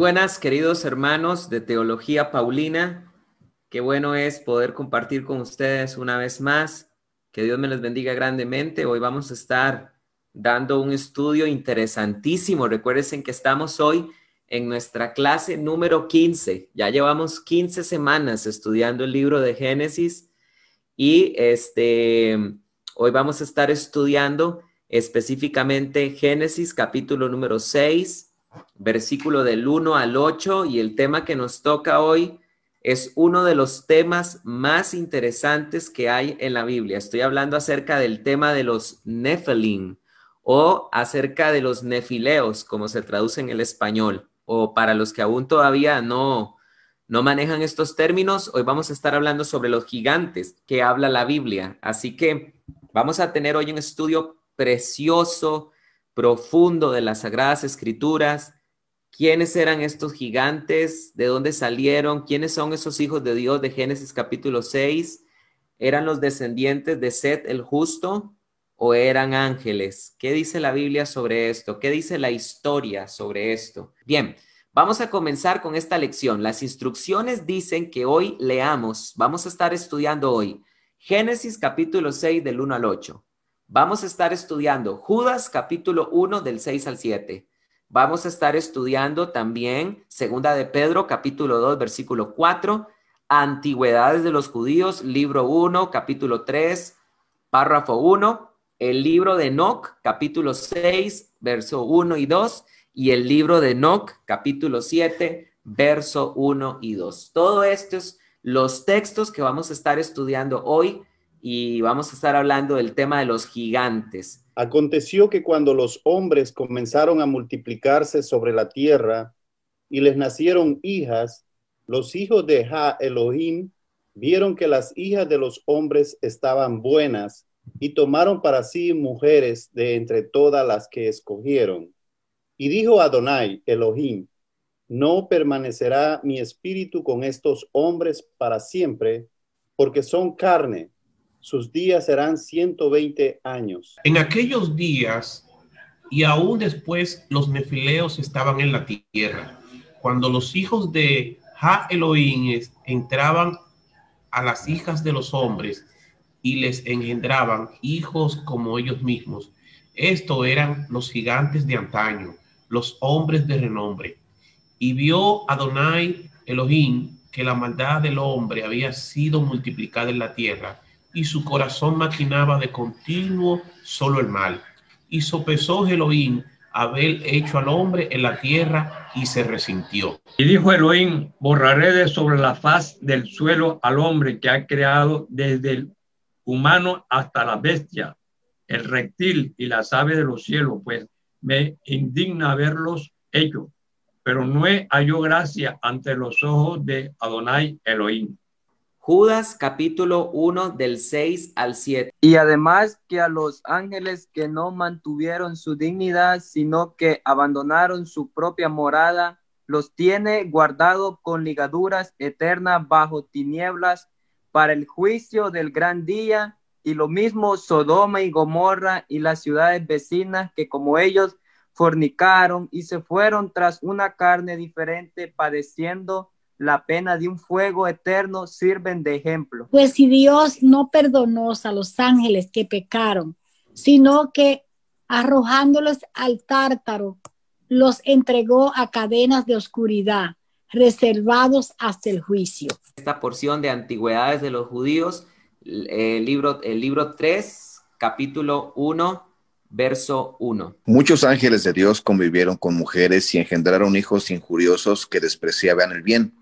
buenas, queridos hermanos de Teología Paulina. Qué bueno es poder compartir con ustedes una vez más. Que Dios me les bendiga grandemente. Hoy vamos a estar dando un estudio interesantísimo. Recuerden que estamos hoy en nuestra clase número 15. Ya llevamos 15 semanas estudiando el libro de Génesis y este, hoy vamos a estar estudiando específicamente Génesis capítulo número 6 versículo del 1 al 8 y el tema que nos toca hoy es uno de los temas más interesantes que hay en la Biblia. Estoy hablando acerca del tema de los Nephilim o acerca de los nefileos, como se traduce en el español, o para los que aún todavía no no manejan estos términos, hoy vamos a estar hablando sobre los gigantes que habla la Biblia. Así que vamos a tener hoy un estudio precioso, profundo de las Sagradas Escrituras, quiénes eran estos gigantes, de dónde salieron, quiénes son esos hijos de Dios de Génesis capítulo 6, eran los descendientes de Seth el justo o eran ángeles. ¿Qué dice la Biblia sobre esto? ¿Qué dice la historia sobre esto? Bien, vamos a comenzar con esta lección. Las instrucciones dicen que hoy leamos, vamos a estar estudiando hoy Génesis capítulo 6 del 1 al 8. Vamos a estar estudiando Judas capítulo 1 del 6 al 7. Vamos a estar estudiando también Segunda de Pedro capítulo 2 versículo 4, Antigüedades de los judíos, libro 1, capítulo 3, párrafo 1, el libro de Enoch, capítulo 6, verso 1 y 2 y el libro de Enoch, capítulo 7, verso 1 y 2. Todo estos los textos que vamos a estar estudiando hoy y vamos a estar hablando del tema de los gigantes. Aconteció que cuando los hombres comenzaron a multiplicarse sobre la tierra y les nacieron hijas, los hijos de Jah Elohim vieron que las hijas de los hombres estaban buenas y tomaron para sí mujeres de entre todas las que escogieron. Y dijo Adonai Elohim, no permanecerá mi espíritu con estos hombres para siempre, porque son carne sus días serán 120 años. En aquellos días y aún después los nefileos estaban en la tierra, cuando los hijos de Ja Elohim entraban a las hijas de los hombres y les engendraban hijos como ellos mismos. Esto eran los gigantes de antaño, los hombres de renombre. Y vio Adonai Elohim que la maldad del hombre había sido multiplicada en la tierra y su corazón maquinaba de continuo solo el mal. Y sopesó Elohim haber hecho al hombre en la tierra y se resintió. Y dijo Elohim, borraré de sobre la faz del suelo al hombre que ha creado desde el humano hasta la bestia, el reptil y las aves de los cielos, pues me indigna verlos hecho, pero no halló gracia ante los ojos de Adonai Elohim. Judas capítulo 1 del 6 al 7. Y además que a los ángeles que no mantuvieron su dignidad, sino que abandonaron su propia morada, los tiene guardado con ligaduras eternas bajo tinieblas para el juicio del gran día, y lo mismo Sodoma y Gomorra y las ciudades vecinas que como ellos fornicaron y se fueron tras una carne diferente padeciendo la pena de un fuego eterno sirven de ejemplo. Pues si Dios no perdonó a los ángeles que pecaron, sino que arrojándolos al tártaro, los entregó a cadenas de oscuridad, reservados hasta el juicio. Esta porción de Antigüedades de los Judíos, el libro, el libro 3, capítulo 1, verso 1. Muchos ángeles de Dios convivieron con mujeres y engendraron hijos injuriosos que despreciaban el bien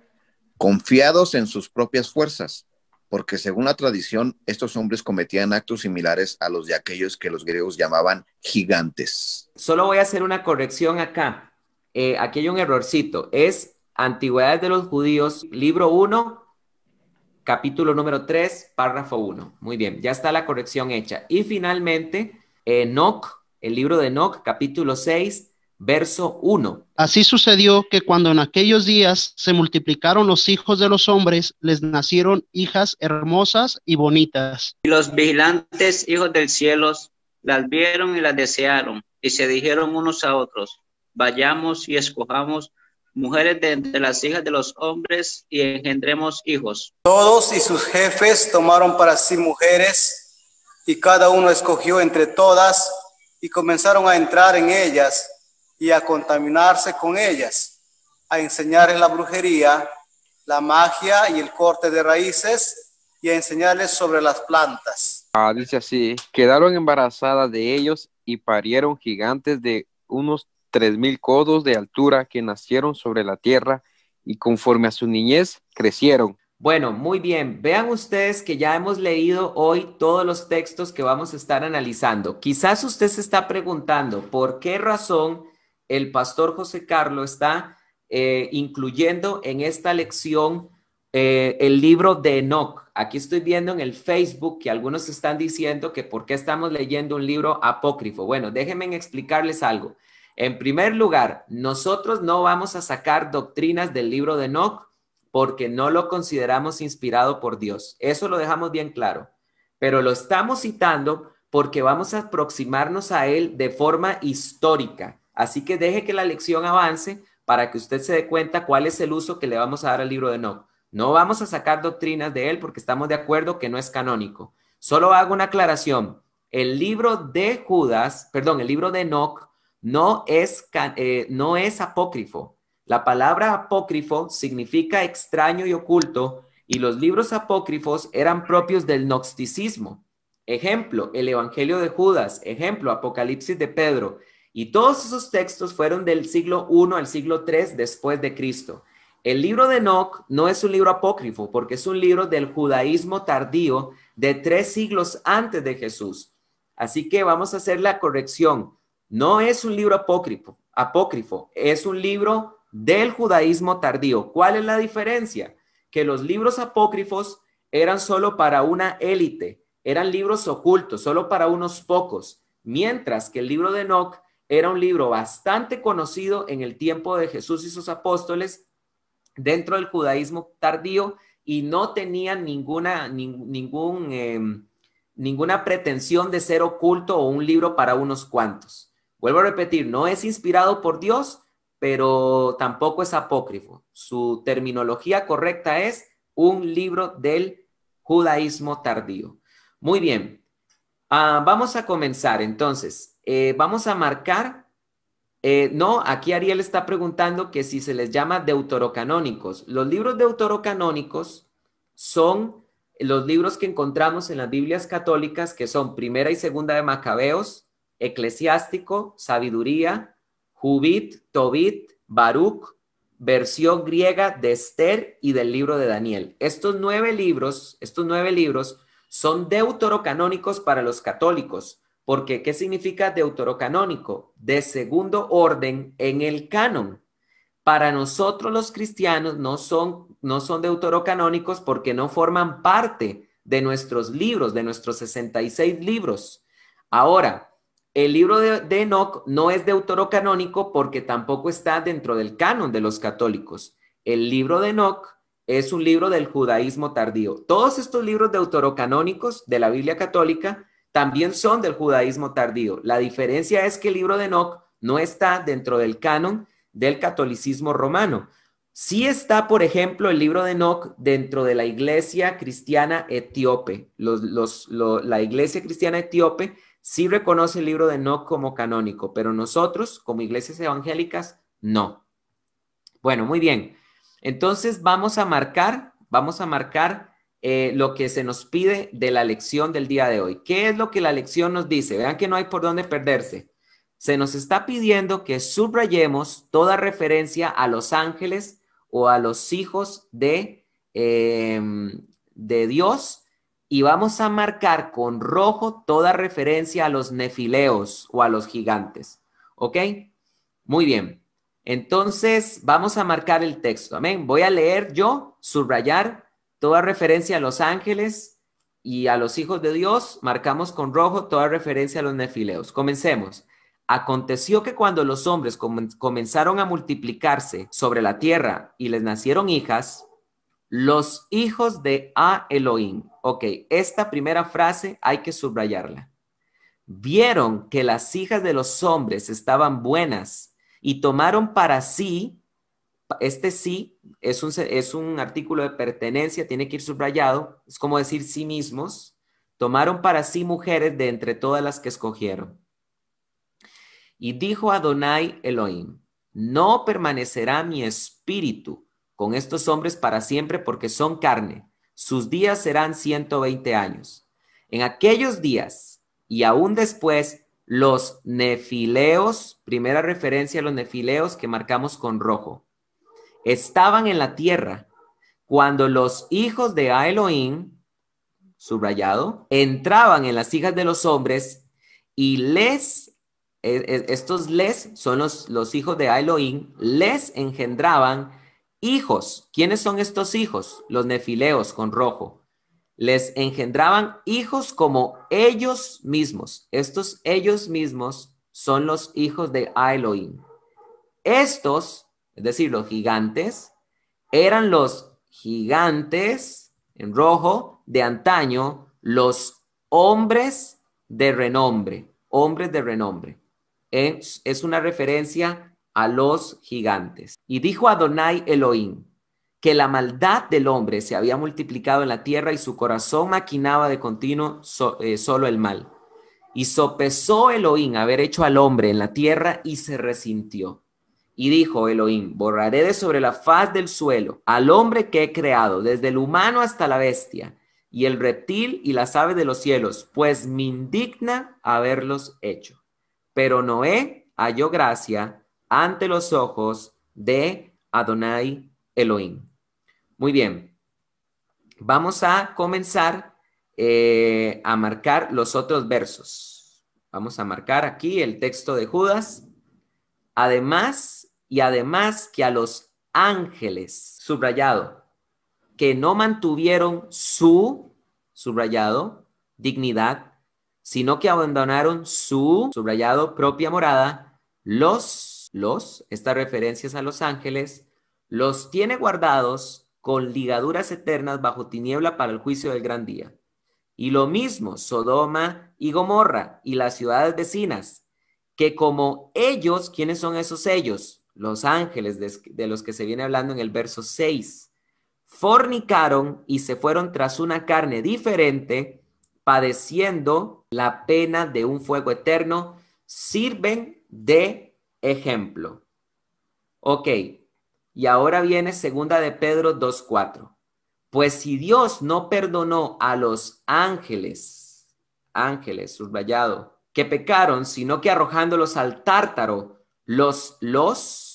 confiados en sus propias fuerzas, porque según la tradición, estos hombres cometían actos similares a los de aquellos que los griegos llamaban gigantes. Solo voy a hacer una corrección acá. Eh, aquí hay un errorcito. Es Antigüedades de los Judíos, libro 1, capítulo número 3, párrafo 1. Muy bien, ya está la corrección hecha. Y finalmente, Enoch, el libro de Enoch, capítulo 6, verso 1. Así sucedió que cuando en aquellos días se multiplicaron los hijos de los hombres, les nacieron hijas hermosas y bonitas. Y los vigilantes hijos del cielo las vieron y las desearon, y se dijeron unos a otros, vayamos y escojamos mujeres de entre las hijas de los hombres y engendremos hijos. Todos y sus jefes tomaron para sí mujeres, y cada uno escogió entre todas, y comenzaron a entrar en ellas y a contaminarse con ellas, a enseñarles la brujería, la magia y el corte de raíces y a enseñarles sobre las plantas. Ah, dice así, quedaron embarazadas de ellos y parieron gigantes de unos tres mil codos de altura que nacieron sobre la tierra y conforme a su niñez crecieron. Bueno, muy bien. Vean ustedes que ya hemos leído hoy todos los textos que vamos a estar analizando. Quizás usted se está preguntando por qué razón el pastor José Carlos está eh, incluyendo en esta lección eh, el libro de Enoch. Aquí estoy viendo en el Facebook que algunos están diciendo que por qué estamos leyendo un libro apócrifo. Bueno, déjenme explicarles algo. En primer lugar, nosotros no vamos a sacar doctrinas del libro de Enoch porque no lo consideramos inspirado por Dios. Eso lo dejamos bien claro. Pero lo estamos citando porque vamos a aproximarnos a él de forma histórica. Así que deje que la lección avance para que usted se dé cuenta cuál es el uso que le vamos a dar al libro de Enoch. No vamos a sacar doctrinas de él porque estamos de acuerdo que no es canónico. Solo hago una aclaración. El libro de Judas, perdón, el libro de Enoch no es, eh, no es apócrifo. La palabra apócrifo significa extraño y oculto y los libros apócrifos eran propios del gnosticismo. Ejemplo, el Evangelio de Judas. Ejemplo, Apocalipsis de Pedro. Y todos esos textos fueron del siglo I al siglo III después de Cristo. El libro de Enoch no es un libro apócrifo porque es un libro del judaísmo tardío de tres siglos antes de Jesús. Así que vamos a hacer la corrección. No es un libro apócrifo, apócrifo, es un libro del judaísmo tardío. ¿Cuál es la diferencia? Que los libros apócrifos eran solo para una élite, eran libros ocultos, solo para unos pocos, mientras que el libro de Enoch era un libro bastante conocido en el tiempo de Jesús y sus apóstoles dentro del judaísmo tardío y no tenía ninguna, em, ninguna pretensión de ser oculto o un libro para unos cuantos. Vuelvo a repetir, no es inspirado por Dios, pero tampoco es apócrifo. Su terminología correcta es un libro del judaísmo tardío. Muy bien, ah, vamos a comenzar entonces. Eh, vamos a marcar, eh, no, aquí Ariel está preguntando que si se les llama deuterocanónicos. Los libros deuterocanónicos son los libros que encontramos en las Biblias católicas, que son Primera y Segunda de Macabeos, Eclesiástico, Sabiduría, Jubit, Tobit, Baruch, versión griega de Esther y del libro de Daniel. Estos nueve libros, estos nueve libros son deuterocanónicos para los católicos. Porque, ¿qué significa deutero-canónico? De segundo orden en el canon. Para nosotros los cristianos no son, no son deuterocanónicos porque no forman parte de nuestros libros, de nuestros 66 libros. Ahora, el libro de, Enoch no es deutero-canónico porque tampoco está dentro del canon de los católicos. El libro de Enoch es un libro del judaísmo tardío. Todos estos libros deuterocanónicos de la Biblia católica también son del judaísmo tardío. La diferencia es que el libro de Enoch no está dentro del canon del catolicismo romano. Sí está, por ejemplo, el libro de Enoch dentro de la iglesia cristiana etíope. la iglesia cristiana etíope sí reconoce el libro de Enoch como canónico, pero nosotros, como iglesias evangélicas, no. Bueno, muy bien. Entonces vamos a marcar, vamos a marcar eh, lo que se nos pide de la lección del día de hoy. ¿Qué es lo que la lección nos dice? Vean que no hay por dónde perderse. Se nos está pidiendo que subrayemos toda referencia a los ángeles o a los hijos de, em, de Dios y vamos a marcar con rojo toda referencia a los nefileos o a los gigantes. ¿Ok? Muy bien. Entonces, vamos a marcar el texto. Amén. Voy a leer yo, subrayar Toda referencia a los ángeles y a los hijos de Dios marcamos con rojo, toda referencia a los nefileos. Comencemos. Aconteció que cuando los hombres comenzaron a multiplicarse sobre la tierra y les nacieron hijas, los hijos de A Elohim. Ok, esta primera frase hay que subrayarla. Vieron que las hijas de los hombres estaban buenas y tomaron para sí este sí es un, artículo de pertenencia, tiene que ir subrayado, es como decir sí mismos, tomaron para sí mujeres de entre todas las que escogieron. Y dijo Adonai Elohim, no permanecerá mi espíritu con estos hombres para siempre porque son carne, sus días serán 120 años. En aquellos días y aún después, los nefileos, primera referencia a los nefileos que marcamos con rojo, estaban en la tierra cuando los hijos de Elohim, subrayado, entraban en las hijas de los hombres y les, e, e, estos les son los, hijos de Elohim, les engendraban hijos. ¿Quiénes son estos hijos? Los nefileos con rojo. Les engendraban hijos como ellos mismos. Estos ellos mismos son los hijos de Elohim. Estos es decir, los gigantes, eran los gigantes en rojo de antaño, los hombres de renombre, hombres de renombre. Es, una referencia a los gigantes. Y dijo Adonai Elohim que la maldad del hombre se había multiplicado en la tierra y su corazón maquinaba de continuo eh, solo el mal. Y sopesó Elohim haber hecho al hombre en la tierra y se resintió. Y dijo Elohim, borraré de sobre la faz del suelo al hombre que he creado, desde el humano hasta la bestia, y el reptil y las aves de los cielos, pues me indigna haberlos hecho. Pero Noé halló gracia ante los ojos de Adonai Elohim. Muy bien, vamos a comenzar eh, a marcar los otros versos. Vamos a marcar aquí el texto de Judas. Además, y además que a los ángeles, subrayado, que no mantuvieron su, subrayado, dignidad, sino que abandonaron su, subrayado, propia morada, los, los, estas referencias a los ángeles, los tiene guardados con ligaduras eternas bajo tiniebla para el juicio del gran día. Y lo mismo Sodoma y Gomorra y las ciudades vecinas, que como ellos, ¿quiénes son esos ellos? los ángeles de, los que se viene hablando en el verso 6, fornicaron y se fueron tras una carne diferente, padeciendo la pena de un fuego eterno, sirven de ejemplo. Ok, y ahora viene segunda de Pedro 2.4. Pues si Dios no perdonó a los ángeles, ángeles, subrayado, que pecaron, sino que arrojándolos al tártaro, los, los,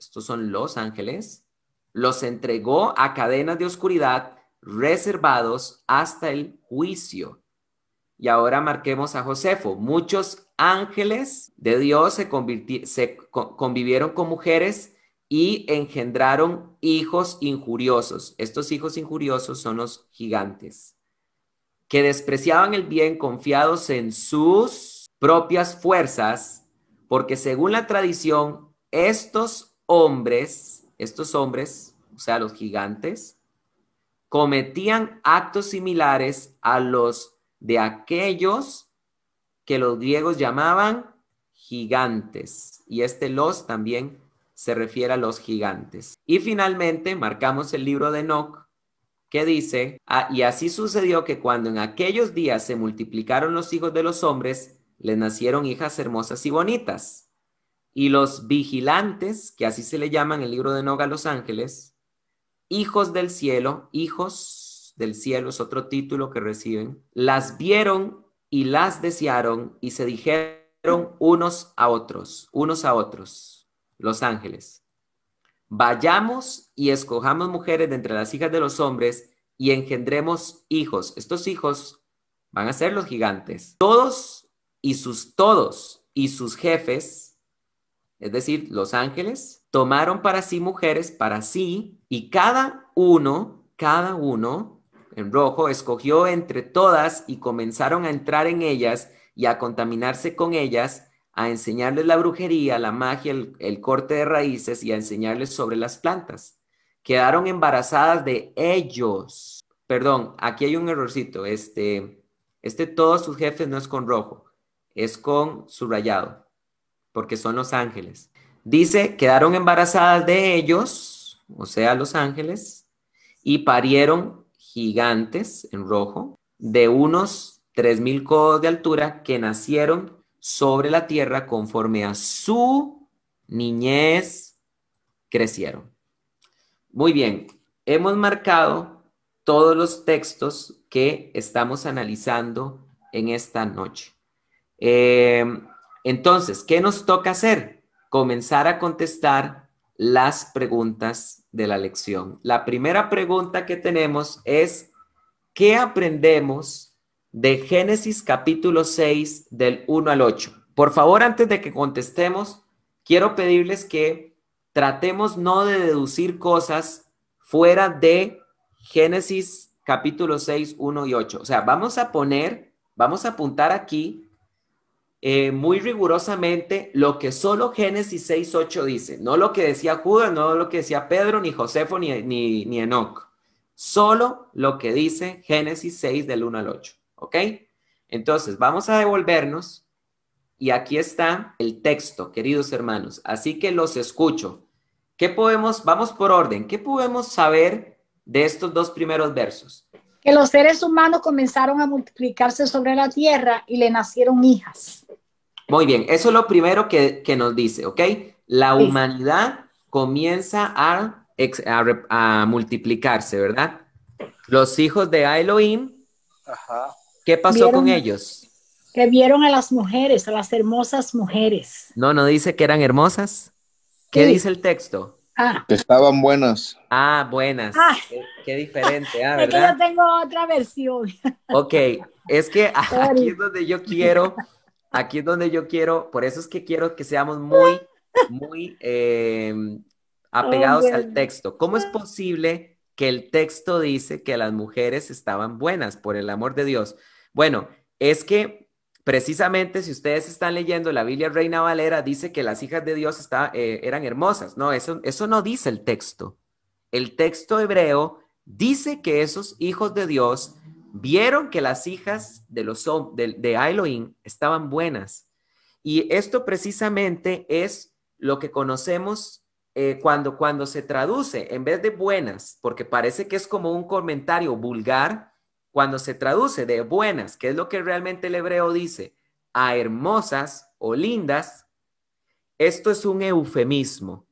estos son los ángeles, los entregó a cadenas de oscuridad reservados hasta el juicio. Y ahora marquemos a Josefo. Muchos ángeles de Dios se, convivieron con mujeres y engendraron hijos injuriosos. Estos hijos injuriosos son los gigantes, que despreciaban el bien confiados en sus propias fuerzas, porque según la tradición, estos hombres, estos hombres, o sea, los gigantes, cometían actos similares a los de aquellos que los griegos llamaban gigantes. Y este los también se refiere a los gigantes. Y finalmente marcamos el libro de Enoch, que dice, ah, y así sucedió que cuando en aquellos días se multiplicaron los hijos de los hombres, les nacieron hijas hermosas y bonitas y los vigilantes, que así se le llama en el libro de Noga los ángeles, hijos del cielo, hijos del cielo es otro título que reciben, las vieron y las desearon y se dijeron unos a otros, unos a otros, los ángeles. Vayamos y escojamos mujeres de entre las hijas de los hombres y engendremos hijos. Estos hijos van a ser los gigantes. Todos y sus todos y sus jefes es decir, los ángeles, tomaron para sí mujeres para sí, y cada uno, cada uno, en rojo, escogió entre todas y comenzaron a entrar en ellas y a contaminarse con ellas, a enseñarles la brujería, la magia, el, corte de raíces y a enseñarles sobre las plantas. Quedaron embarazadas de ellos. Perdón, aquí hay un errorcito. Este, este todos sus jefes no es con rojo, es con subrayado porque son los ángeles. Dice, quedaron embarazadas de ellos, o sea, los ángeles, y parieron gigantes en rojo, de unos 3.000 codos de altura, que nacieron sobre la tierra conforme a su niñez crecieron. Muy bien, hemos marcado todos los textos que estamos analizando en esta noche. Eh, entonces, ¿qué nos toca hacer? Comenzar a contestar las preguntas de la lección. La primera pregunta que tenemos es, ¿qué aprendemos de Génesis capítulo 6 del 1 al 8? Por favor, antes de que contestemos, quiero pedirles que tratemos no de deducir cosas fuera de Génesis capítulo 6, 1 y 8. O sea, vamos a poner, vamos a apuntar aquí eh, muy rigurosamente lo que solo Génesis 6.8 dice, no lo que decía Judas, no lo que decía Pedro, ni Josefo, ni, ni, ni Solo lo que dice Génesis 6 del 1 al 8. ¿Ok? Entonces, vamos a devolvernos. Y aquí está el texto, queridos hermanos. Así que los escucho. ¿Qué podemos, vamos por orden, qué podemos saber de estos dos primeros versos? Que los seres humanos comenzaron a multiplicarse sobre la tierra y le nacieron hijas. Muy bien, eso es lo primero que, que nos dice, ¿ok? La humanidad comienza a, a, multiplicarse, ¿verdad? Los hijos de Elohim, ¿qué pasó con ellos? Que vieron a las mujeres, a las hermosas mujeres. No, no dice que eran hermosas. ¿Qué dice el texto? Ah. Que estaban buenas. Ah, buenas. Ah. Qué, diferente. ¿verdad? Ah, es que yo tengo otra versión. Ok, es que aquí es donde yo quiero aquí es donde yo quiero, por eso es que quiero que seamos muy, muy em, apegados al texto. ¿Cómo es posible que el texto dice que las mujeres estaban buenas, por el amor de Dios? Bueno, es que precisamente si ustedes están leyendo la Biblia Reina Valera, dice que las hijas de Dios está, eh, eran hermosas. No, eso, eso no dice el texto. El texto hebreo dice que esos hijos de Dios vieron que las hijas de, los, de, estaban buenas. Y esto precisamente es lo que conocemos eh, cuando, cuando se traduce, en vez de buenas, porque parece que es como un comentario vulgar, cuando se traduce de buenas, que es lo que realmente el hebreo dice, a hermosas o lindas, esto es un eufemismo.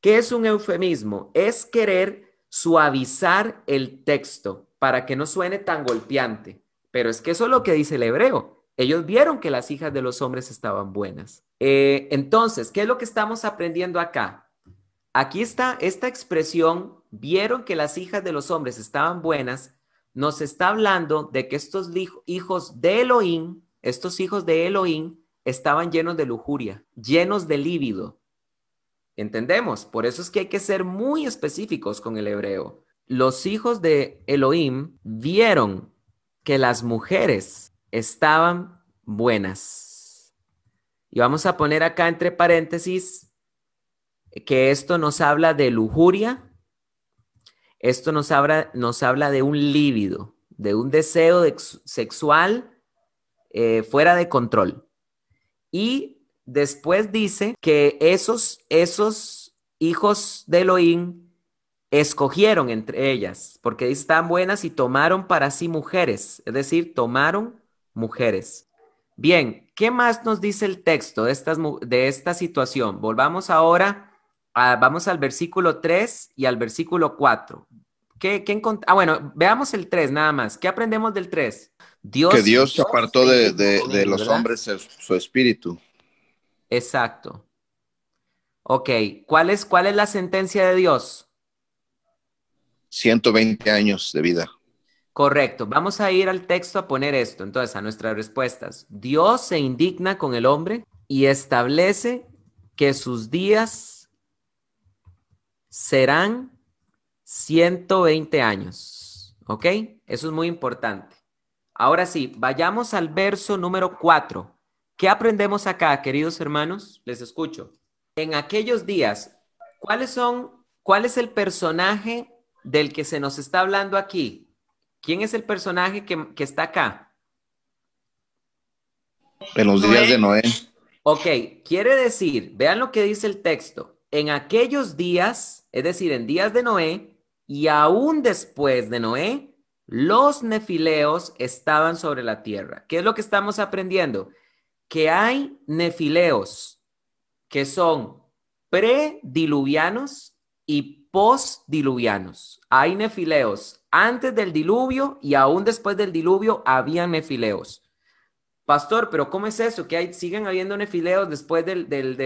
¿Qué es un eufemismo? Es querer suavizar el texto para que no suene tan golpeante. Pero es que eso es lo que dice el hebreo. Ellos vieron que las hijas de los hombres estaban buenas. Eh, entonces, ¿qué es lo que estamos aprendiendo acá? Aquí está esta expresión, vieron que las hijas de los hombres estaban buenas, nos está hablando de que estos hijos de Elohim, estos hijos de Elohim, estaban llenos de lujuria, llenos de líbido. ¿Entendemos? Por eso es que hay que ser muy específicos con el hebreo los hijos de Elohim vieron que las mujeres estaban buenas. Y vamos a poner acá entre paréntesis que esto nos habla de lujuria, esto nos habla, nos habla de un lívido, de un deseo sexual eh, fuera de control. Y después dice que esos, esos hijos de Elohim escogieron entre ellas, porque están buenas y tomaron para sí mujeres, es decir, tomaron mujeres. Bien, ¿qué más nos dice el texto de, estas, de esta situación? Volvamos ahora, vamos al versículo 3 y al versículo 4. ¿Qué, qué ah, bueno, veamos el 3 nada más. ¿Qué aprendemos del 3? Dios, que Dios apartó de, los hombres su, espíritu. Exacto. Ok, ¿Cuál es, ¿cuál es la sentencia de Dios? 120 años de vida. Correcto. Vamos a ir al texto a poner esto, entonces, a nuestras respuestas. Dios se indigna con el hombre y establece que sus días serán 120 años. ¿Ok? Eso es muy importante. Ahora sí, vayamos al verso número 4. ¿Qué aprendemos acá, queridos hermanos? Les escucho. En aquellos días, ¿cuáles son, cuál es el personaje del que se nos está hablando aquí, ¿quién es el personaje que, está acá? En los días de Noé. Ok, quiere decir, vean lo que dice el texto, en aquellos días, es decir, en días de Noé y aún después de Noé, los nefileos estaban sobre la tierra. ¿Qué es lo que estamos aprendiendo? Que hay nefileos que son prediluvianos y diluvianos, Hay nefileos antes del diluvio y aún después del diluvio había nefileos. Pastor, pero ¿cómo es eso? Que siguen habiendo nefileos después del, del,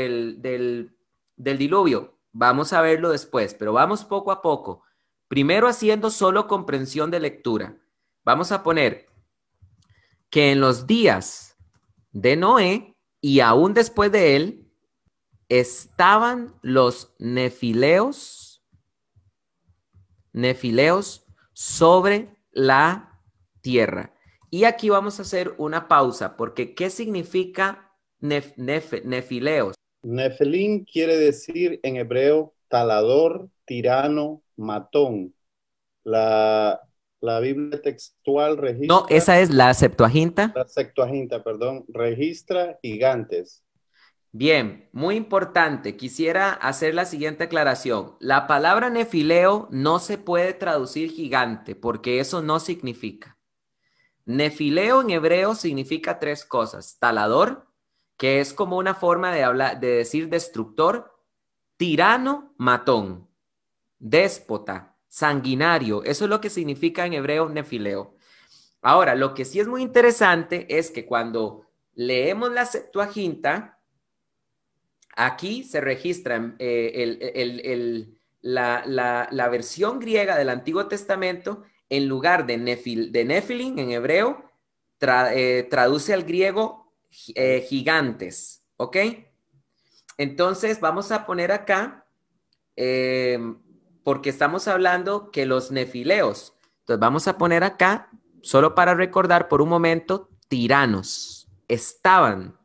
del diluvio. Vamos a verlo después, pero vamos poco a poco. Primero haciendo solo comprensión de lectura. Vamos a poner que en los días de Noé y aún después de él estaban los nefileos nefileos sobre la tierra. Y aquí vamos a hacer una pausa, porque ¿qué significa nefileos? Nefelín quiere decir en hebreo talador, tirano, matón. La, la Biblia textual registra. No, esa es la Septuaginta. La Septuaginta, perdón, registra gigantes. Bien, muy importante. Quisiera hacer la siguiente aclaración. La palabra nefileo no se puede traducir gigante porque eso no significa. Nefileo en hebreo significa tres cosas. Talador, que es como una forma de, hablar, de decir destructor. Tirano, matón. Déspota, sanguinario. Eso es lo que significa en hebreo nefileo. Ahora, lo que sí es muy interesante es que cuando leemos la Septuaginta, Aquí se registra eh, la, versión griega del Antiguo Testamento en lugar de, nefil, de en hebreo, eh, traduce al griego eh, gigantes, ¿ok? Entonces vamos a poner acá, em, porque estamos hablando que los nefileos, entonces vamos a poner acá, solo para recordar por un momento, tiranos, estaban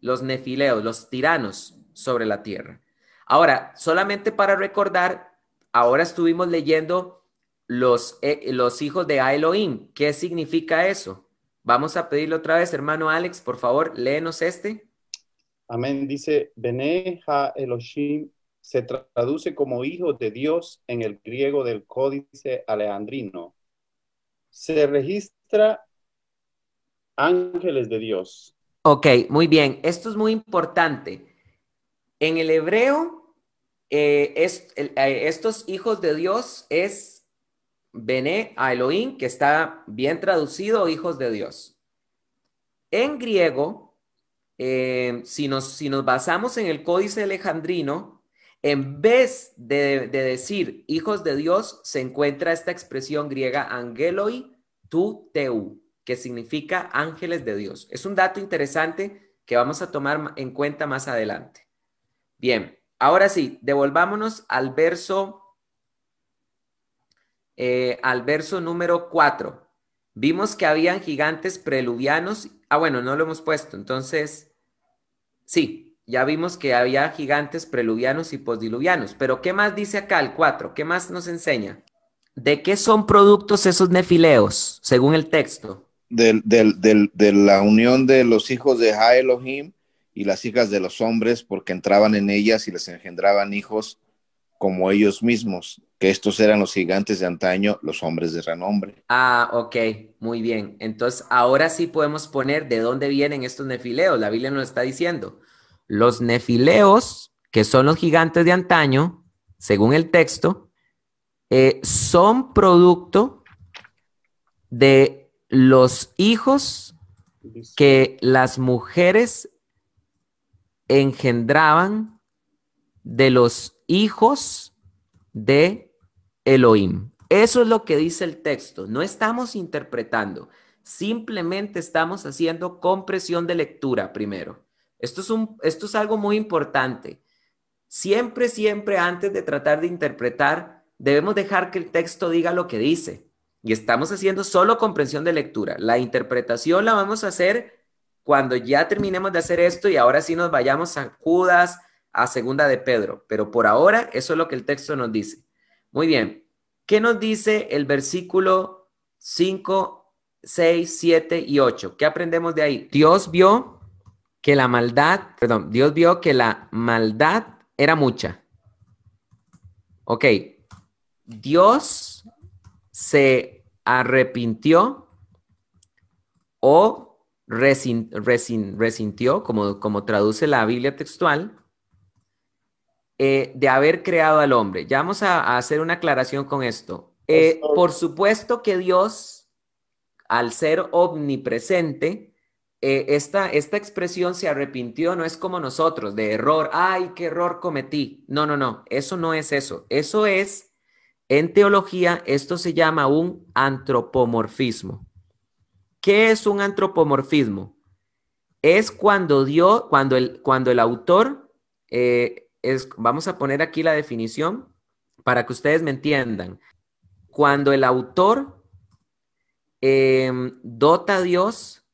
los nefileos, los tiranos, sobre la tierra. Ahora, solamente para recordar, ahora estuvimos leyendo los, eh, los hijos de Elohim. ¿Qué significa eso? Vamos a pedirle otra vez, hermano Alex, por favor, léenos este. Amén. Dice, Beneja Elohim se traduce como hijos de Dios en el griego del códice alejandrino. Se registra ángeles de Dios. Ok, muy bien. Esto es muy importante en el hebreo, eh, eh, estos hijos de Dios es Bene a Elohim, que está bien traducido, hijos de Dios. En griego, eh, si, nos, si nos basamos en el códice alejandrino, en vez de, de, decir hijos de Dios, se encuentra esta expresión griega angeloi tu teu, que significa ángeles de Dios. Es un dato interesante que vamos a tomar en cuenta más adelante. Bien, ahora sí, devolvámonos al verso, eh, al verso número 4. Vimos que habían gigantes preluvianos. Ah, bueno, no lo hemos puesto. Entonces, sí, ya vimos que había gigantes preluvianos y posdiluvianos. Pero, ¿qué más dice acá el 4? ¿Qué más nos enseña? ¿De qué son productos esos nefileos, según el texto? de la unión de los hijos de Elohim y las hijas de los hombres, porque entraban en ellas y les engendraban hijos como ellos mismos, que estos eran los gigantes de antaño, los hombres de renombre. Ah, ok, muy bien. Entonces, ahora sí podemos poner de dónde vienen estos nefileos. La Biblia nos está diciendo, los nefileos, que son los gigantes de antaño, según el texto, eh, son producto de los hijos que las mujeres engendraban de los hijos de Elohim. Eso es lo que dice el texto. No estamos interpretando, simplemente estamos haciendo compresión de lectura primero. Esto es, esto es algo muy importante. Siempre, siempre antes de tratar de interpretar, debemos dejar que el texto diga lo que dice. Y estamos haciendo solo comprensión de lectura. La interpretación la vamos a hacer cuando ya terminemos de hacer esto y ahora sí nos vayamos a Judas, a segunda de Pedro. Pero por ahora, eso es lo que el texto nos dice. Muy bien. ¿Qué nos dice el versículo 5, 6, 7 y 8? ¿Qué aprendemos de ahí? Dios vio que la maldad, perdón, Dios vio que la maldad era mucha. Ok. Dios se arrepintió o resintió, como, como traduce la Biblia textual, eh, de haber creado al hombre. Ya vamos a, hacer una aclaración con esto. Eh, por supuesto que Dios, al ser omnipresente, eh, esta, esta expresión se arrepintió, no es como nosotros, de error, ay, qué error cometí. No, no, no, eso no es eso. Eso es, en teología, esto se llama un antropomorfismo. ¿Qué es un antropomorfismo? Es cuando Dios, cuando el, cuando el autor, eh, es, vamos a poner aquí la definición para que ustedes me entiendan. Cuando el autor em, dota a Dios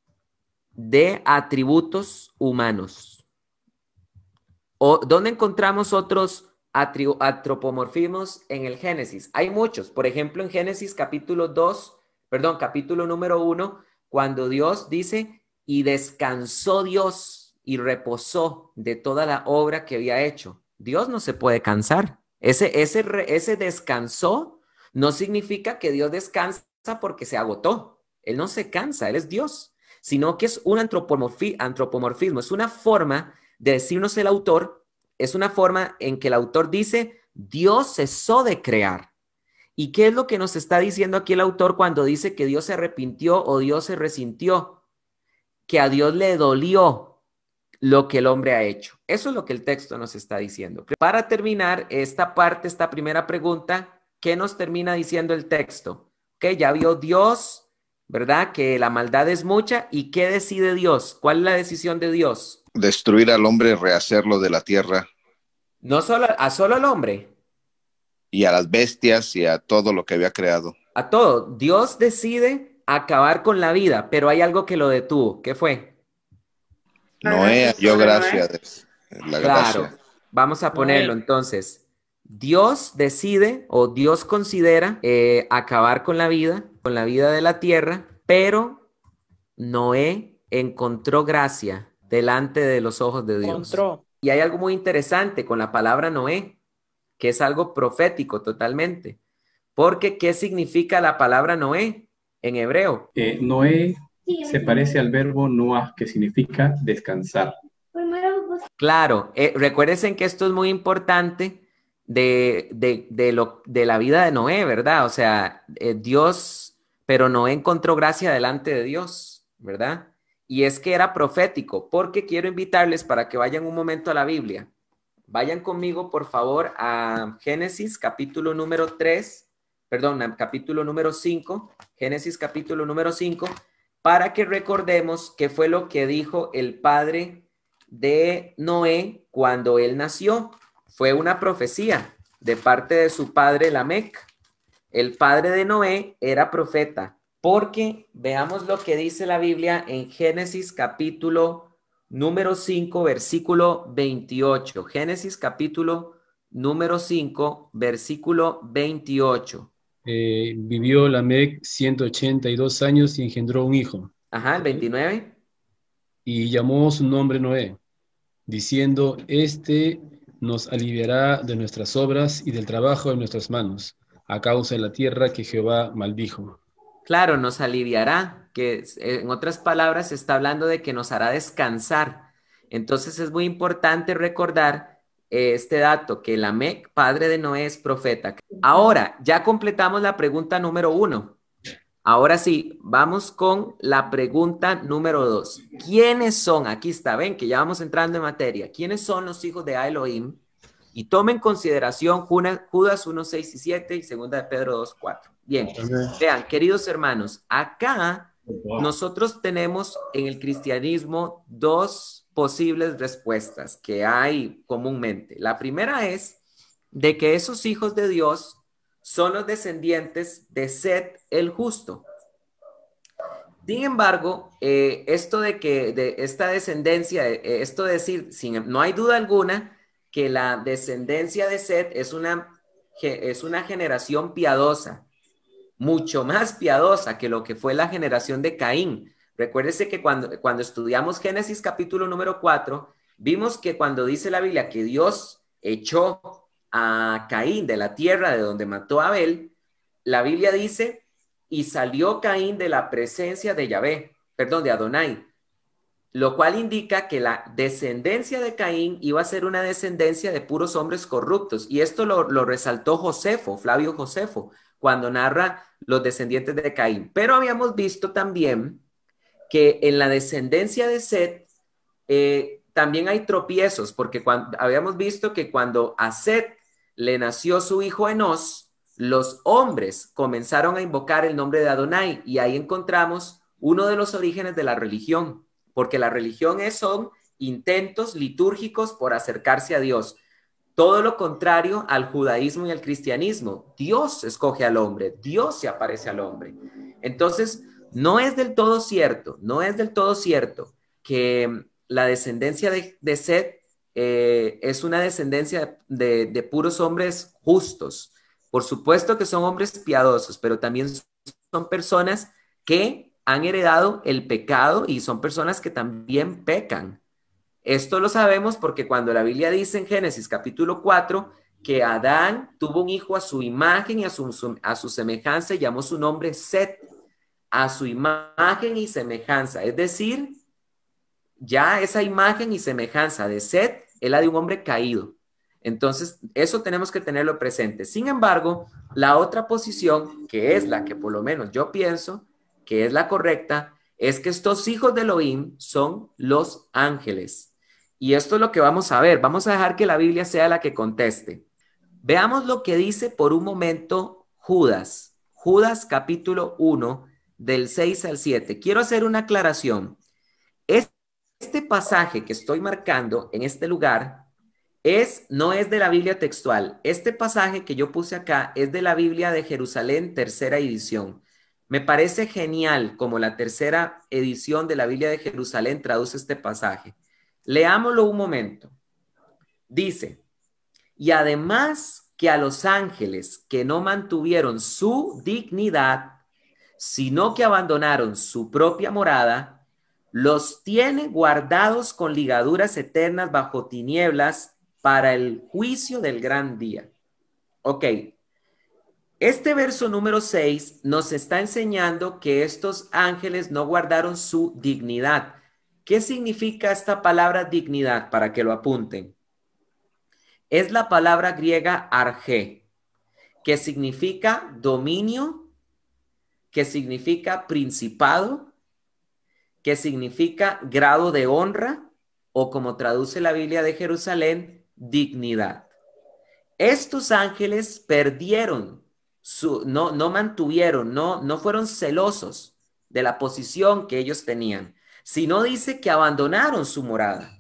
de atributos humanos. O, ¿Dónde encontramos otros antropomorfismos en el Génesis? Hay muchos. Por ejemplo, en Génesis capítulo 2, perdón, capítulo número 1, cuando Dios dice, y descansó Dios y reposó de toda la obra que había hecho. Dios no se puede cansar. Ese, ese, ese descansó no significa que Dios descansa porque se agotó. Él no se cansa, Él es Dios, sino que es un antropomorfismo, es una forma de decirnos el autor, es una forma en que el autor dice, Dios cesó de crear. ¿Y qué es lo que nos está diciendo aquí el autor cuando dice que Dios se arrepintió o Dios se resintió? Que a Dios le dolió lo que el hombre ha hecho. Eso es lo que el texto nos está diciendo. Para terminar esta parte, esta primera pregunta, ¿qué nos termina diciendo el texto? Que ya vio Dios, ¿verdad? Que la maldad es mucha. ¿Y qué decide Dios? ¿Cuál es la decisión de Dios? Destruir al hombre, rehacerlo de la tierra. No solo a solo al hombre y a las bestias y a todo lo que había creado. A todo. Dios decide acabar con la vida, pero hay algo que lo detuvo. ¿Qué fue? Noé yo gracias. La Gracia. Vamos a ponerlo entonces. Dios decide o Dios considera eh, acabar con la vida, con la vida de la tierra, pero Noé encontró gracia delante de los ojos de Dios. Y hay algo muy interesante con la palabra Noé que es algo profético totalmente. Porque, ¿qué significa la palabra Noé en hebreo? Eh, Noé se parece al verbo Noah, que significa descansar. Pues, claro, eh, recuerden que esto es muy importante de, lo, de, la vida de Noé, ¿verdad? O sea, eh, Dios, pero Noé encontró gracia delante de Dios, ¿verdad? Y es que era profético, porque quiero invitarles para que vayan un momento a la Biblia. Vayan conmigo, por favor, a Génesis capítulo número 3, perdón, capítulo número 5, Génesis capítulo número 5, para que recordemos qué fue lo que dijo el padre de Noé cuando él nació. Fue una profecía de parte de su padre Lamec. El padre de Noé era profeta, porque veamos lo que dice la Biblia en Génesis capítulo número 5, versículo 28. Génesis capítulo número 5, versículo 28. Eh, vivió Lamec 182 años y engendró un hijo. Ajá, el 29. Y llamó su nombre Noé, diciendo, este nos aliviará de nuestras obras y del trabajo de nuestras manos, a causa de la tierra que Jehová maldijo. Claro, nos aliviará que en otras palabras está hablando de que nos hará descansar. Entonces es muy importante recordar eh, este dato, que la mec padre de Noé, es profeta. Ahora, ya completamos la pregunta número uno. Ahora sí, vamos con la pregunta número dos. ¿Quiénes son? Aquí está, ven que ya vamos entrando en materia. ¿Quiénes son los hijos de Elohim? Y tomen en consideración Judas 1, 6 y 7 y segunda de Pedro 2, 4. Bien, vean, queridos hermanos, acá nosotros tenemos en el cristianismo dos posibles respuestas que hay comúnmente. La primera es de que esos hijos de Dios son los descendientes de Seth el justo. Sin embargo, eh, esto de que de esta descendencia, eh, esto de decir, sin, no hay duda alguna que la descendencia de Seth es una, es una generación piadosa, mucho más piadosa que lo que fue la generación de Caín. Recuérdese que cuando, cuando estudiamos Génesis capítulo número 4, vimos que cuando dice la Biblia que Dios echó a Caín de la tierra de donde mató a Abel, la Biblia dice, y salió Caín de la presencia de Yahvé, perdón, de Adonai, lo cual indica que la descendencia de Caín iba a ser una descendencia de puros hombres corruptos. Y esto lo, lo resaltó Josefo, Flavio Josefo, cuando narra los descendientes de Caín. Pero habíamos visto también que en la descendencia de Set eh, también hay tropiezos, porque habíamos visto que cuando a Set le nació su hijo Enos, los hombres comenzaron a invocar el nombre de Adonai y ahí encontramos uno de los orígenes de la religión, porque la religión son intentos litúrgicos por acercarse a Dios. Todo lo contrario al judaísmo y al cristianismo. Dios escoge al hombre, Dios se aparece al hombre. Entonces, no es del todo cierto, no es del todo cierto que la descendencia de, Seth eh, es una descendencia de puros hombres justos. Por supuesto que son hombres piadosos, pero también son personas que han heredado el pecado y son personas que también pecan. Esto lo sabemos porque cuando la Biblia dice en Génesis capítulo 4 que Adán tuvo un hijo a su imagen y a su, semejanza y llamó su nombre Set, a su imagen y semejanza. Es decir, ya esa imagen y semejanza de Set es la de un hombre caído. Entonces, eso tenemos que tenerlo presente. Sin embargo, la otra posición, que es la que por lo menos yo pienso que es la correcta, es que estos hijos de Elohim son los ángeles. Y esto es lo que vamos a ver. Vamos a dejar que la Biblia sea la que conteste. Veamos lo que dice por un momento Judas. Judas capítulo 1 del 6 al 7. Quiero hacer una aclaración. Este pasaje que estoy marcando en este lugar es no es de la Biblia textual. Este pasaje que yo puse acá es de la Biblia de Jerusalén, tercera edición. Me parece genial como la tercera edición de la Biblia de Jerusalén traduce este pasaje. Leámoslo un momento. Dice, y además que a los ángeles que no mantuvieron su dignidad, sino que abandonaron su propia morada, los tiene guardados con ligaduras eternas bajo tinieblas para el juicio del gran día. Ok, este verso número 6 nos está enseñando que estos ángeles no guardaron su dignidad. ¿Qué significa esta palabra dignidad? Para que lo apunten. Es la palabra griega arge, que significa dominio, que significa principado, que significa grado de honra, o como traduce la Biblia de Jerusalén, dignidad. Estos ángeles perdieron, su, no, no mantuvieron, no, no fueron celosos de la posición que ellos tenían sino dice que abandonaron su morada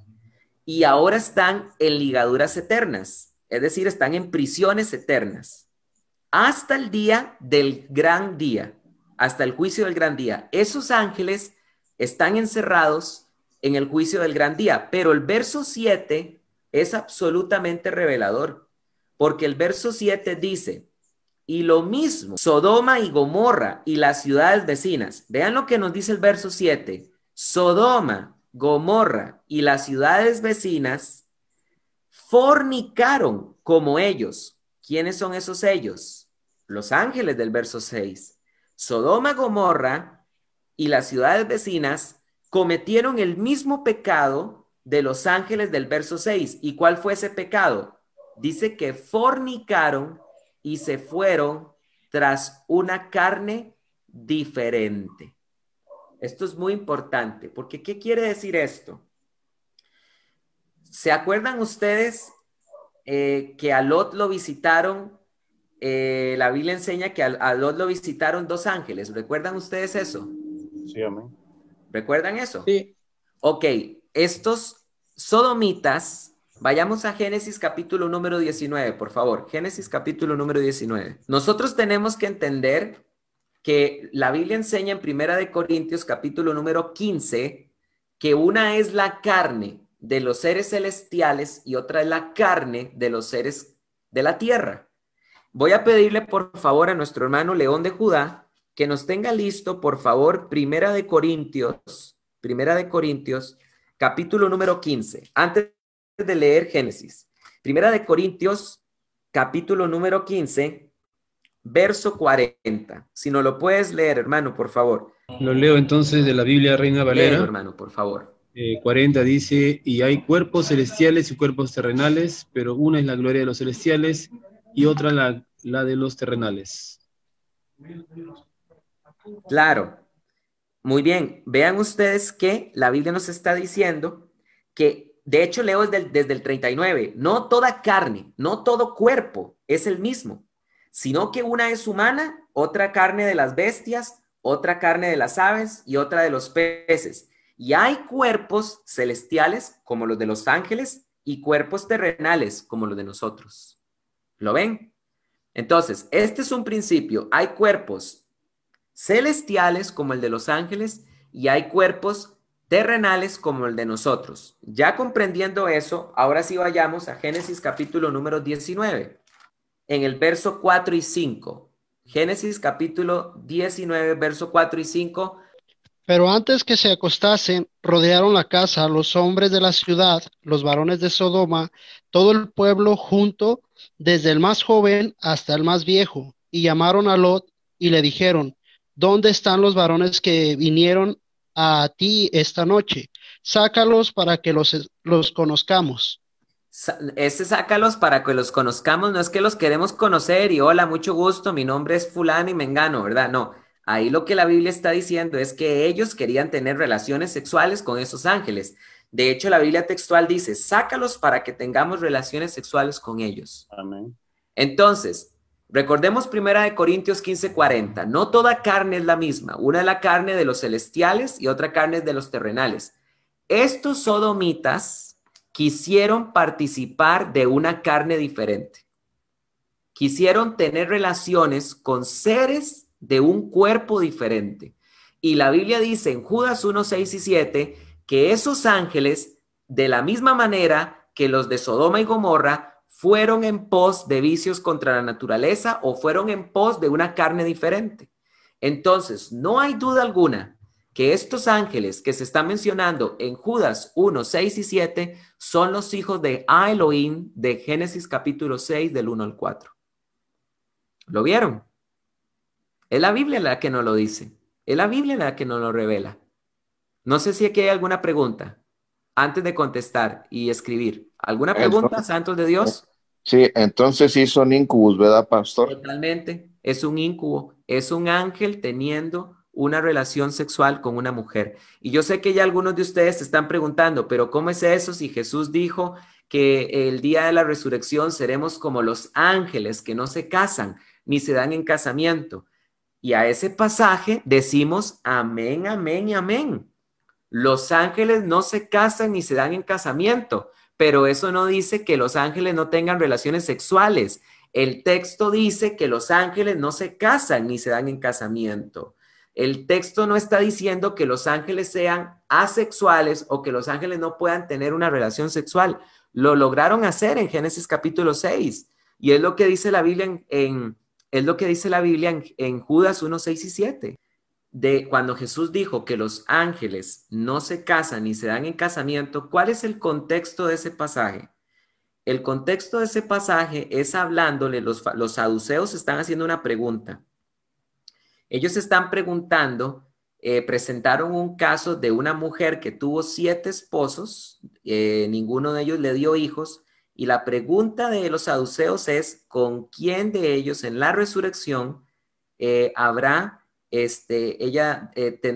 y ahora están en ligaduras eternas, es decir, están en prisiones eternas, hasta el día del gran día, hasta el juicio del gran día. Esos ángeles están encerrados en el juicio del gran día, pero el verso 7 es absolutamente revelador, porque el verso 7 dice, y lo mismo, Sodoma y Gomorra y las ciudades vecinas. Vean lo que nos dice el verso 7. Sodoma, Gomorra y las ciudades vecinas fornicaron como ellos. ¿Quiénes son esos ellos? Los ángeles del verso 6. Sodoma, Gomorra y las ciudades vecinas cometieron el mismo pecado de los ángeles del verso 6. ¿Y cuál fue ese pecado? Dice que fornicaron y se fueron tras una carne diferente. Esto es muy importante, porque ¿qué quiere decir esto? ¿Se acuerdan ustedes eh, que a Lot lo visitaron? Eh, la Biblia enseña que a, a, Lot lo visitaron dos ángeles. ¿Recuerdan ustedes eso? Sí, amén. ¿Recuerdan eso? Sí. Ok, estos sodomitas, vayamos a Génesis capítulo número 19, por favor. Génesis capítulo número 19. Nosotros tenemos que entender que la Biblia enseña en Primera de Corintios capítulo número 15 que una es la carne de los seres celestiales y otra es la carne de los seres de la tierra. Voy a pedirle por favor a nuestro hermano León de Judá que nos tenga listo, por favor, Primera de Corintios, Primera de Corintios, capítulo número 15, antes de leer Génesis. Primera de Corintios, capítulo número 15, verso 40. Si no lo puedes leer, hermano, por favor. Lo leo entonces de la Biblia Reina Valera. hermano, por favor. 40 eh, dice, y hay cuerpos celestiales y cuerpos terrenales, pero una es la gloria de los celestiales y otra la, de los terrenales. Claro. Muy bien. Vean ustedes que la Biblia nos está diciendo que, de hecho, leo desde el, desde el 39, no toda carne, no todo cuerpo es el mismo sino que una es humana, otra carne de las bestias, otra carne de las aves y otra de los peces. Y hay cuerpos celestiales como los de los ángeles y cuerpos terrenales como los de nosotros. ¿Lo ven? Entonces, este es un principio. Hay cuerpos celestiales como el de los ángeles y hay cuerpos terrenales como el de nosotros. Ya comprendiendo eso, ahora sí vayamos a Génesis capítulo número 19 en el verso 4 y 5. Génesis capítulo 19, verso 4 y 5. Pero antes que se acostasen, rodearon la casa los hombres de la ciudad, los varones de Sodoma, todo el pueblo junto, desde el más joven hasta el más viejo, y llamaron a Lot y le dijeron, ¿dónde están los varones que vinieron a ti esta noche? Sácalos para que los, los conozcamos. Este sácalos para que los conozcamos, no es que los queremos conocer y hola, mucho gusto, mi nombre es fulano y mengano, ¿verdad? No, ahí lo que la Biblia está diciendo es que ellos querían tener relaciones sexuales con esos ángeles. De hecho, la Biblia textual dice, sácalos para que tengamos relaciones sexuales con ellos. Entonces, recordemos primera de Corintios 15:40, no toda carne es la misma, una es la carne de los celestiales y otra carne es de los terrenales. Estos sodomitas, quisieron participar de una carne diferente. Quisieron tener relaciones con seres de un cuerpo diferente. Y la Biblia dice en Judas 1, 6 y 7 que esos ángeles, de la misma manera que los de Sodoma y Gomorra, fueron en pos de vicios contra la naturaleza o fueron en pos de una carne diferente. Entonces, no hay duda alguna que estos ángeles que se están mencionando en Judas 1, 6 y 7 son los hijos de Elohim de Génesis capítulo 6 del 1 al 4. ¿Lo vieron? Es la Biblia la que nos lo dice. Es la Biblia la que nos lo revela. No sé si aquí hay alguna pregunta antes de contestar y escribir. ¿Alguna pregunta, santos de Dios? Sí, entonces sí son incubos, ¿verdad, pastor? Totalmente. Es un incubo. Es un ángel teniendo una relación sexual con una mujer. Y yo sé que ya algunos de ustedes se están preguntando, pero ¿cómo es eso si Jesús dijo que el día de la resurrección seremos como los ángeles que no se casan ni se dan en casamiento? Y a ese pasaje decimos amén, amén y amén. Los ángeles no se casan ni se dan en casamiento, pero eso no dice que los ángeles no tengan relaciones sexuales. El texto dice que los ángeles no se casan ni se dan en casamiento. El texto no está diciendo que los ángeles sean asexuales o que los ángeles no puedan tener una relación sexual. Lo lograron hacer en Génesis capítulo 6. Y es lo que dice la Biblia en, es lo que dice la Biblia en, Judas 1, 6 y 7. De cuando Jesús dijo que los ángeles no se casan ni se dan en casamiento, ¿cuál es el contexto de ese pasaje? El contexto de ese pasaje es hablándole, los, los saduceos están haciendo una pregunta. Ellos están preguntando, eh, presentaron un caso de una mujer que tuvo siete esposos, eh, ninguno de ellos le dio hijos, y la pregunta de los saduceos es, ¿con quién de ellos en la resurrección eh, habrá, este, ella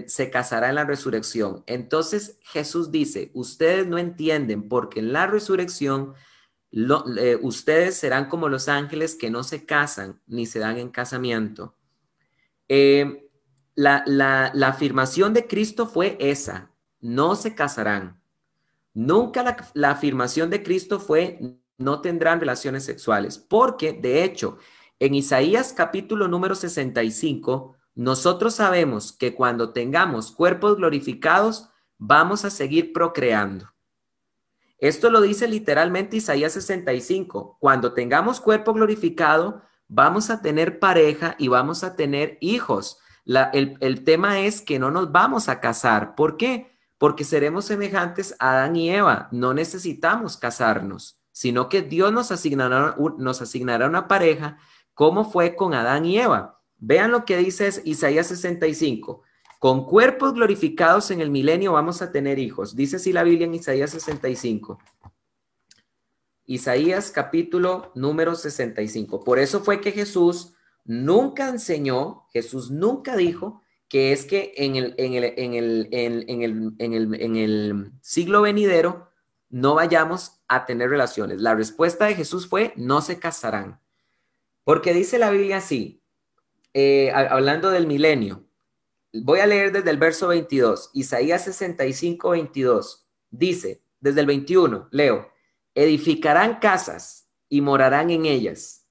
se casará en la resurrección? Entonces Jesús dice, ustedes no entienden porque en la resurrección... ustedes serán como los ángeles que no se casan ni se dan en casamiento, eh, la, afirmación de Cristo fue esa, no se casarán. Nunca la, la, afirmación de Cristo fue no tendrán relaciones sexuales, porque de hecho, en Isaías capítulo número 65, nosotros sabemos que cuando tengamos cuerpos glorificados, vamos a seguir procreando. Esto lo dice literalmente Isaías 65, cuando tengamos cuerpo glorificado, vamos a tener pareja y vamos a tener hijos. el, tema es que no nos vamos a casar. ¿Por qué? Porque seremos semejantes a Adán y Eva. No necesitamos casarnos, sino que Dios nos asignará, nos asignará una pareja como fue con Adán y Eva. Vean lo que dice Isaías 65. Con cuerpos glorificados en el milenio vamos a tener hijos. Dice así la Biblia en Isaías 65. Isaías capítulo número 65. Por eso fue que Jesús nunca enseñó, Jesús nunca dijo que es que en el, en el, siglo venidero no vayamos a tener relaciones. La respuesta de Jesús fue, no se casarán. Porque dice la Biblia así, eh, hablando del milenio, voy a leer desde el verso 22, Isaías 65, 22, dice, desde el 21, leo, edificarán casas y morarán en ellas,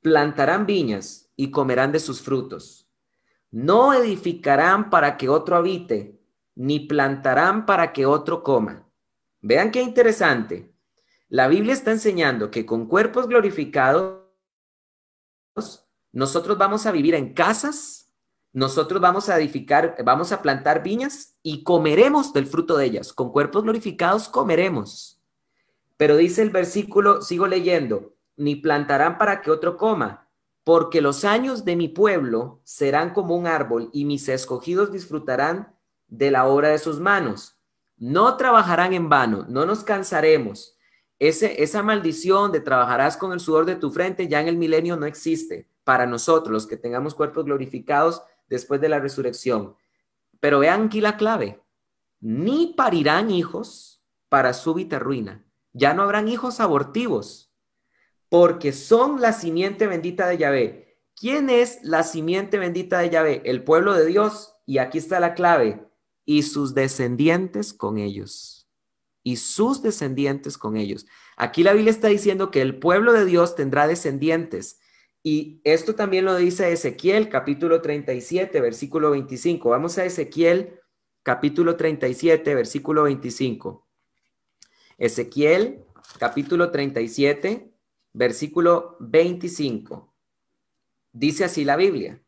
plantarán viñas y comerán de sus frutos. No edificarán para que otro habite, ni plantarán para que otro coma. Vean qué interesante. La Biblia está enseñando que con cuerpos glorificados, nosotros vamos a vivir en casas, nosotros vamos a edificar, vamos a plantar viñas y comeremos del fruto de ellas. Con cuerpos glorificados comeremos. Pero dice el versículo, sigo leyendo, ni plantarán para que otro coma, porque los años de mi pueblo serán como un árbol y mis escogidos disfrutarán de la obra de sus manos. No trabajarán en vano, no nos cansaremos. esa maldición de trabajarás con el sudor de tu frente ya en el milenio no existe para nosotros, los que tengamos cuerpos glorificados después de la resurrección. Pero vean aquí la clave. Ni parirán hijos para súbita ruina, ya no habrán hijos abortivos, porque son la simiente bendita de Yahvé. ¿Quién es la simiente bendita de Yahvé? El pueblo de Dios, y aquí está la clave, y sus descendientes con ellos, y sus descendientes con ellos. Aquí la Biblia está diciendo que el pueblo de Dios tendrá descendientes. Y esto también lo dice Ezequiel capítulo 37, versículo 25. Vamos a Ezequiel capítulo 37, versículo 25. Ezequiel capítulo 37, versículo 25. Dice así la Biblia.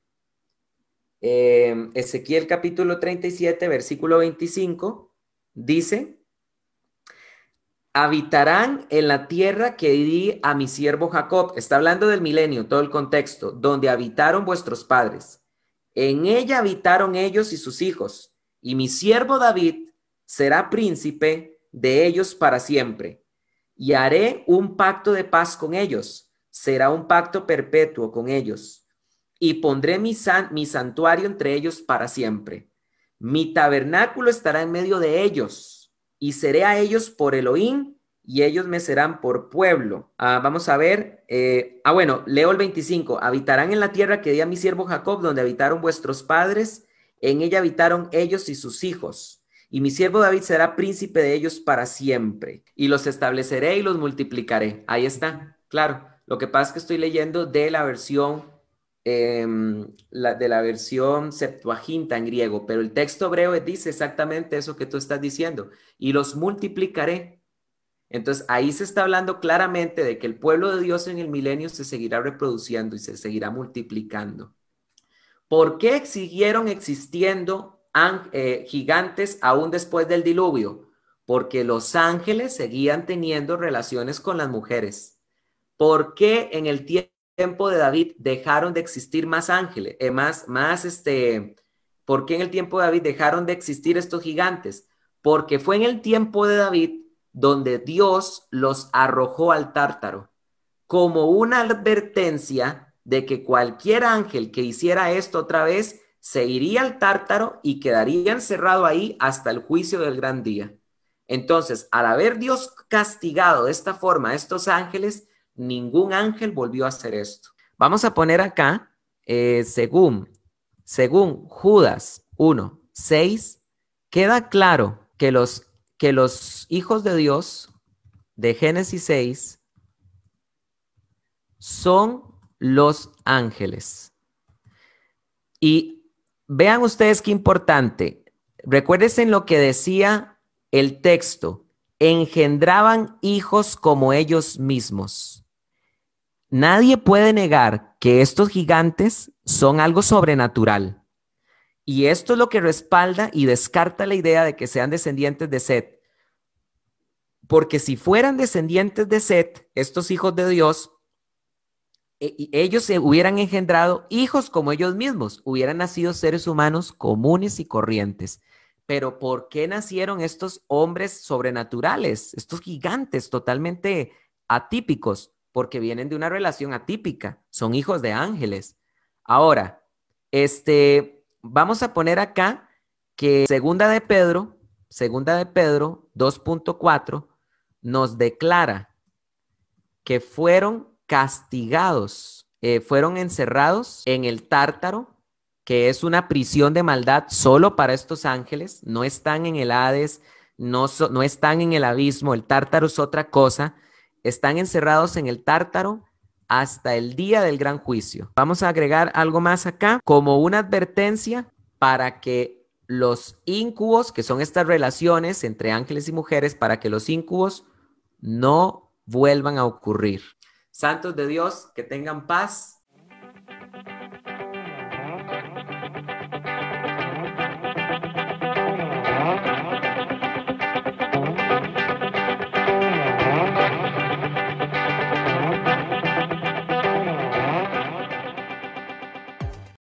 Em, Ezequiel capítulo 37, versículo 25, dice, habitarán en la tierra que di a mi siervo Jacob, está hablando del milenio, todo el contexto, donde habitaron vuestros padres. En ella habitaron ellos y sus hijos, y mi siervo David será príncipe de ellos para siempre. Y haré un pacto de paz con ellos. Será un pacto perpetuo con ellos. Y pondré mi, mi santuario entre ellos para siempre. Mi tabernáculo estará en medio de ellos. Y seré a ellos por Elohim y ellos me serán por pueblo. Ah, vamos a ver. Eh, ah, bueno, leo el 25. Habitarán en la tierra que di a mi siervo Jacob, donde habitaron vuestros padres. En ella habitaron ellos y sus hijos y mi siervo David será príncipe de ellos para siempre, y los estableceré y los multiplicaré. Ahí está, claro. Lo que pasa es que estoy leyendo de la versión, em, de la versión Septuaginta en griego, pero el texto hebreo dice exactamente eso que tú estás diciendo, y los multiplicaré. Entonces ahí se está hablando claramente de que el pueblo de Dios en el milenio se seguirá reproduciendo y se seguirá multiplicando. ¿Por qué siguieron existiendo eh, gigantes aún después del diluvio, porque los ángeles seguían teniendo relaciones con las mujeres. ¿Por qué en el tiempo de David dejaron de existir más ángeles? Eh, más, más este, ¿Por qué en el tiempo de David dejaron de existir estos gigantes? Porque fue en el tiempo de David donde Dios los arrojó al tártaro, como una advertencia de que cualquier ángel que hiciera esto otra vez se iría al tártaro y quedaría encerrado ahí hasta el juicio del gran día. Entonces, al haber Dios castigado de esta forma a estos ángeles, ningún ángel volvió a hacer esto. Vamos a poner acá, eh, según, según Judas 1, 6, queda claro que los, que los hijos de Dios de Génesis 6 son los ángeles. Y Vean ustedes qué importante. Recuérdense lo que decía el texto. Engendraban hijos como ellos mismos. Nadie puede negar que estos gigantes son algo sobrenatural. Y esto es lo que respalda y descarta la idea de que sean descendientes de Seth. Porque si fueran descendientes de Seth, estos hijos de Dios, e, ellos se hubieran engendrado hijos como ellos mismos, hubieran nacido seres humanos comunes y corrientes. Pero ¿por qué nacieron estos hombres sobrenaturales, estos gigantes totalmente atípicos? Porque vienen de una relación atípica, son hijos de ángeles. Ahora, este, vamos a poner acá que segunda de Pedro, segunda de Pedro 2.4 nos declara que fueron castigados, eh, fueron encerrados en el tártaro, que es una prisión de maldad solo para estos ángeles, no están en el Hades, no, no están en el abismo, el tártaro es otra cosa, están encerrados en el tártaro hasta el día del gran juicio. Vamos a agregar algo más acá como una advertencia para que los íncubos, que son estas relaciones entre ángeles y mujeres, para que los íncubos no vuelvan a ocurrir. Santos de Dios, que tengan paz